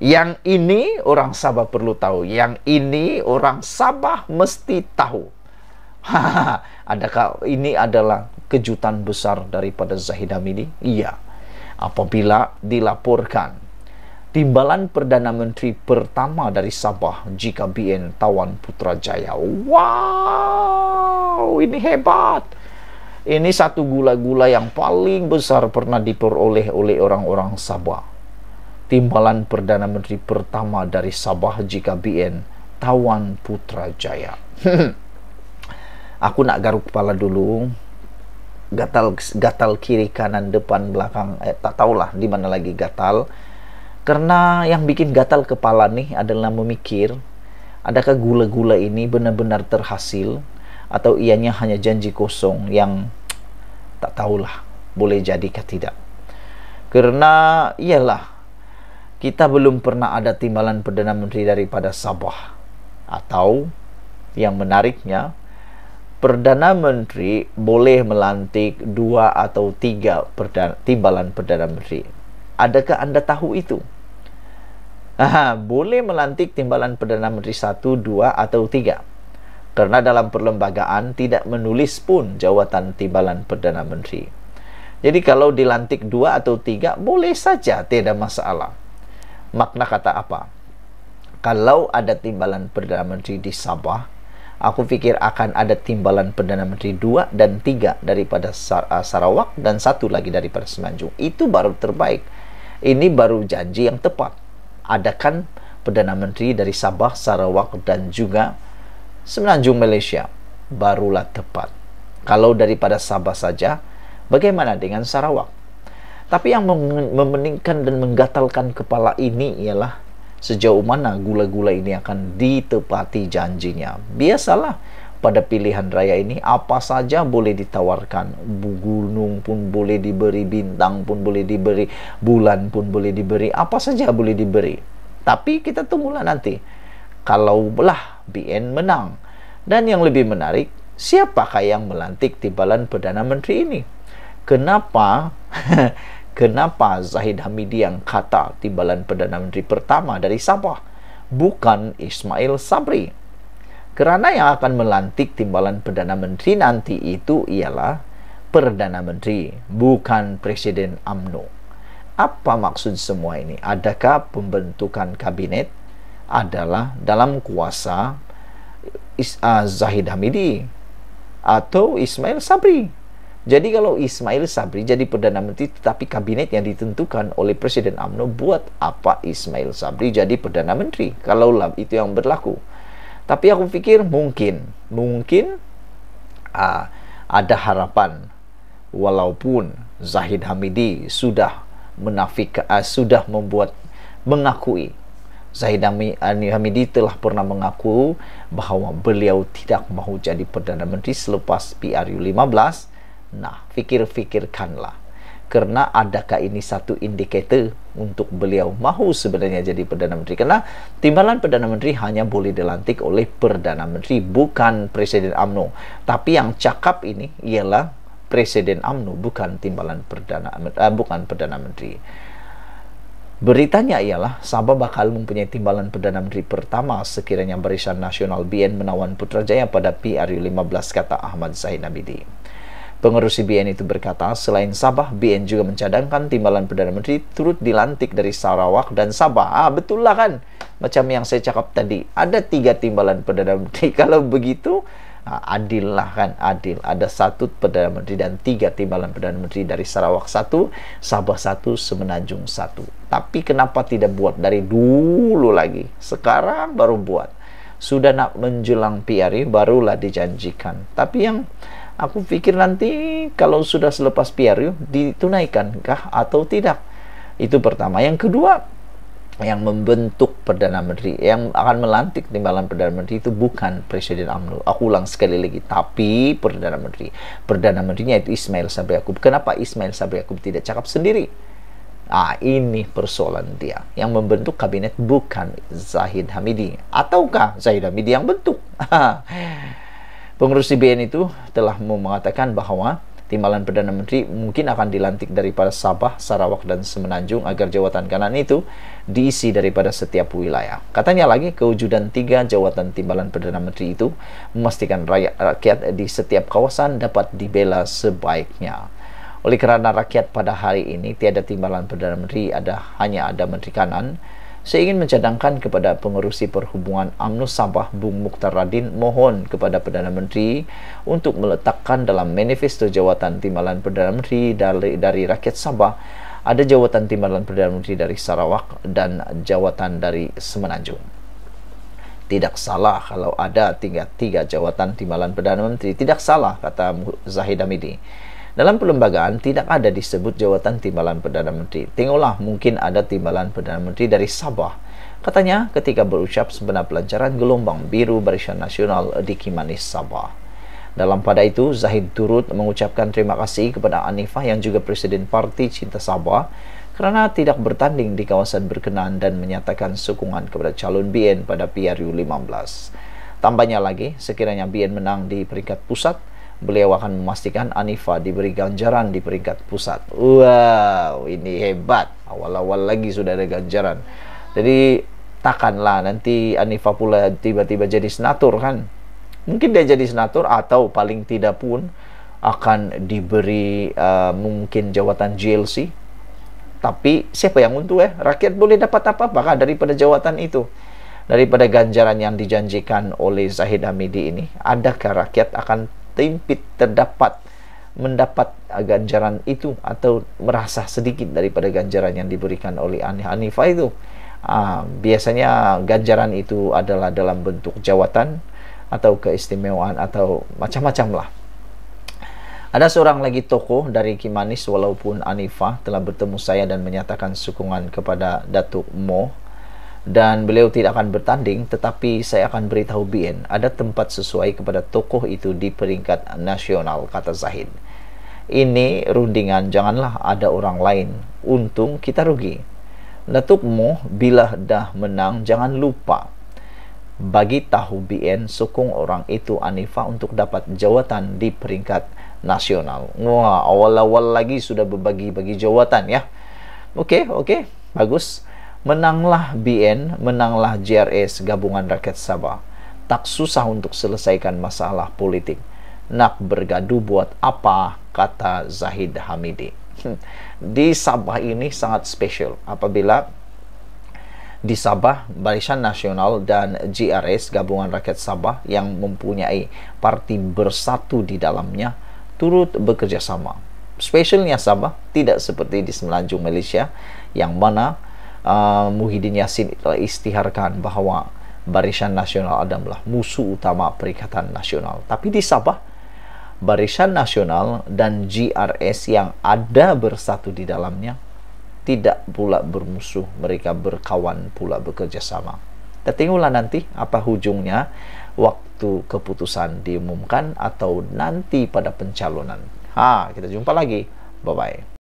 Yang ini orang Sabah perlu tahu. Yang ini orang Sabah mesti tahu. Adakah ini adalah kejutan besar daripada Zahidam ini? Iya. Apabila dilaporkan timbalan Perdana Menteri pertama dari Sabah jika BN Tawan Putrajaya. Wow, ini hebat. Ini satu gula-gula yang paling besar pernah diperoleh oleh orang-orang Sabah timbalan Perdana Menteri pertama dari Sabah JKBN, Tawan Putrajaya. Aku nak garuk kepala dulu. Gatal gatal kiri kanan depan belakang eh, tak tahulah di mana lagi gatal. Karena yang bikin gatal kepala nih adalah memikir adakah gula-gula ini benar-benar terhasil atau ianya hanya janji kosong yang tak tahulah boleh jadi tidak. Karena iyalah kita belum pernah ada timbalan Perdana Menteri daripada Sabah. Atau yang menariknya, Perdana Menteri boleh melantik dua atau tiga perdana, timbalan Perdana Menteri. Adakah Anda tahu itu? Aha, boleh melantik timbalan Perdana Menteri satu, dua atau tiga. Karena dalam perlembagaan tidak menulis pun jawatan timbalan Perdana Menteri. Jadi kalau dilantik dua atau tiga boleh saja tidak masalah makna kata apa? Kalau ada timbalan Perdana Menteri di Sabah, aku pikir akan ada timbalan Perdana Menteri dua dan tiga daripada eh, Sarawak dan satu lagi daripada Semenanjung. Itu baru terbaik. Ini baru janji yang tepat. Adakan Perdana Menteri dari Sabah, Sarawak dan juga Semenanjung Malaysia. Barulah tepat. Kalau daripada Sabah saja, bagaimana dengan Sarawak? Tapi yang memeningkan dan menggatalkan kepala ini ialah sejauh mana gula-gula ini akan ditepati janjinya. Biasalah pada pilihan raya ini apa saja boleh ditawarkan. Gunung pun boleh diberi, bintang pun boleh diberi, bulan pun boleh diberi, apa saja boleh diberi. Tapi kita tunggulah nanti. kalau belah BN menang. Dan yang lebih menarik, siapakah yang melantik timbalan Perdana Menteri ini? Kenapa Kenapa Zahid Hamidi yang kata timbalan Perdana Menteri pertama dari Sabah bukan Ismail Sabri? Kerana yang akan melantik timbalan Perdana Menteri nanti itu ialah Perdana Menteri, bukan Presiden AMNO. Apa maksud semua ini? Adakah pembentukan kabinet adalah dalam kuasa uh, Zahid Hamidi atau Ismail Sabri? Jadi kalau Ismail Sabri jadi Perdana Menteri tetapi kabinet yang ditentukan oleh Presiden AMNO buat apa Ismail Sabri jadi Perdana Menteri kalau itu yang berlaku. Tapi aku pikir mungkin, mungkin uh, ada harapan walaupun Zahid Hamidi sudah menafik uh, sudah membuat mengakui Zahid Hamidi telah pernah mengaku bahwa beliau tidak mau jadi Perdana Menteri selepas PRU 15 Nah, fikir-fikirkanlah. Karena adakah ini satu indikator untuk beliau mahu sebenarnya jadi Perdana Menteri? Karena timbalan Perdana Menteri hanya boleh dilantik oleh Perdana Menteri, bukan Presiden UMNO. Tapi yang cakap ini ialah Presiden UMNO, bukan timbalan Perdana, uh, bukan Perdana Menteri. Beritanya ialah Sabah bakal mempunyai timbalan Perdana Menteri pertama sekiranya Barisan Nasional BN menawan Putrajaya pada PRU 15 kata Ahmad Zahid Zainabidi. Pengurus BN itu berkata, selain Sabah, BN juga mencadangkan timbalan Perdana Menteri turut dilantik dari Sarawak dan Sabah. Ah, betul lah kan? Macam yang saya cakap tadi, ada tiga timbalan Perdana Menteri. Kalau begitu, ah, adil lah kan, adil. Ada satu Perdana Menteri dan tiga timbalan Perdana Menteri dari Sarawak satu, Sabah satu, Semenanjung satu. Tapi kenapa tidak buat dari dulu lagi? Sekarang baru buat. Sudah nak menjelang PRI barulah dijanjikan. Tapi yang Aku pikir nanti kalau sudah selepas PRU ditunaikan atau tidak. Itu pertama. Yang kedua, yang membentuk Perdana Menteri, yang akan melantik timbalan Perdana Menteri itu bukan Presiden UMNO Aku ulang sekali lagi, tapi Perdana Menteri. Perdana Menterinya itu Ismail Sabri Yaakob. Kenapa Ismail Sabri Yaakob tidak cakap sendiri? Ah, ini persoalan dia. Yang membentuk kabinet bukan Zahid Hamidi. Ataukah Zahid Hamidi yang bentuk? Pengurus IBN itu telah mengatakan bahwa timbalan Perdana Menteri mungkin akan dilantik daripada Sabah, Sarawak, dan Semenanjung agar jawatan kanan itu diisi daripada setiap wilayah. Katanya lagi, kewujudan tiga jawatan timbalan Perdana Menteri itu memastikan rakyat di setiap kawasan dapat dibela sebaiknya. Oleh karena rakyat pada hari ini tiada timbalan Perdana Menteri, ada hanya ada Menteri Kanan, Saya ingin mencadangkan kepada pengerusi perhubungan UMNO Sabah Bung Mukhtar Radin mohon kepada Perdana Menteri untuk meletakkan dalam manifesto jawatan timbalan Perdana Menteri dari, dari rakyat Sabah ada jawatan timbalan Perdana Menteri dari Sarawak dan jawatan dari Semenanjung. Tidak salah kalau ada tiga-tiga jawatan timbalan Perdana Menteri. Tidak salah, kata Zahid Hamidi. Dalam perlembagaan tidak ada disebut jawatan timbalan Perdana Menteri. Tengoklah mungkin ada timbalan Perdana Menteri dari Sabah. Katanya ketika berucap sebenar pelancaran gelombang biru barisan nasional di Kimanis Sabah. Dalam pada itu, Zahid turut mengucapkan terima kasih kepada Anifah yang juga Presiden Parti Cinta Sabah kerana tidak bertanding di kawasan berkenaan dan menyatakan sokongan kepada calon BN pada PRU 15. Tambahnya lagi, sekiranya BN menang di peringkat pusat, beliau akan memastikan Anifa diberi ganjaran di peringkat pusat. Wow, ini hebat. Awal-awal lagi sudah ada ganjaran. Jadi takkanlah nanti Anifa pula tiba-tiba jadi senator kan. Mungkin dia jadi senator atau paling tidak pun akan diberi uh, mungkin jawatan JLC. Tapi siapa yang untung ya? Eh? Rakyat boleh dapat apa-apa kan? daripada jawatan itu? Daripada ganjaran yang dijanjikan oleh Zahid Hamidi ini, adakah rakyat akan tertimpit terdapat mendapat ah, ganjaran itu atau merasa sedikit daripada ganjaran yang diberikan oleh Ani Hanifah itu uh, biasanya ganjaran itu adalah dalam bentuk jawatan atau keistimewaan atau macam-macam lah ada seorang lagi tokoh dari Kimanis walaupun Anifah telah bertemu saya dan menyatakan sokongan kepada Datuk Moh dan beliau tidak akan bertanding tetapi saya akan beritahu BN ada tempat sesuai kepada tokoh itu di peringkat nasional kata Zahid ini rundingan janganlah ada orang lain untung kita rugi letukmu bila dah menang jangan lupa bagi tahu BN sokong orang itu Anifa untuk dapat jawatan di peringkat nasional wah awal-awal lagi sudah berbagi-bagi jawatan ya oke okay, oke okay, bagus Menanglah BN, menanglah JRS gabungan rakyat Sabah. Tak susah untuk selesaikan masalah politik. Nak bergaduh buat apa, kata Zahid Hamidi. Hmm. Di Sabah ini sangat spesial apabila di Sabah, Barisan Nasional dan JRS Gabungan Rakyat Sabah yang mempunyai parti bersatu di dalamnya turut bekerjasama. Spesialnya Sabah tidak seperti di Semenanjung Malaysia yang mana Ah, Muhyiddin Yassin telah istiharkan bahwa Barisan Nasional adalah musuh utama Perikatan Nasional. Tapi di Sabah, Barisan Nasional dan GRS yang ada bersatu di dalamnya tidak pula bermusuh, mereka berkawan pula bekerja sama. Kita nanti apa hujungnya waktu keputusan diumumkan atau nanti pada pencalonan. Ha, kita jumpa lagi. Bye-bye.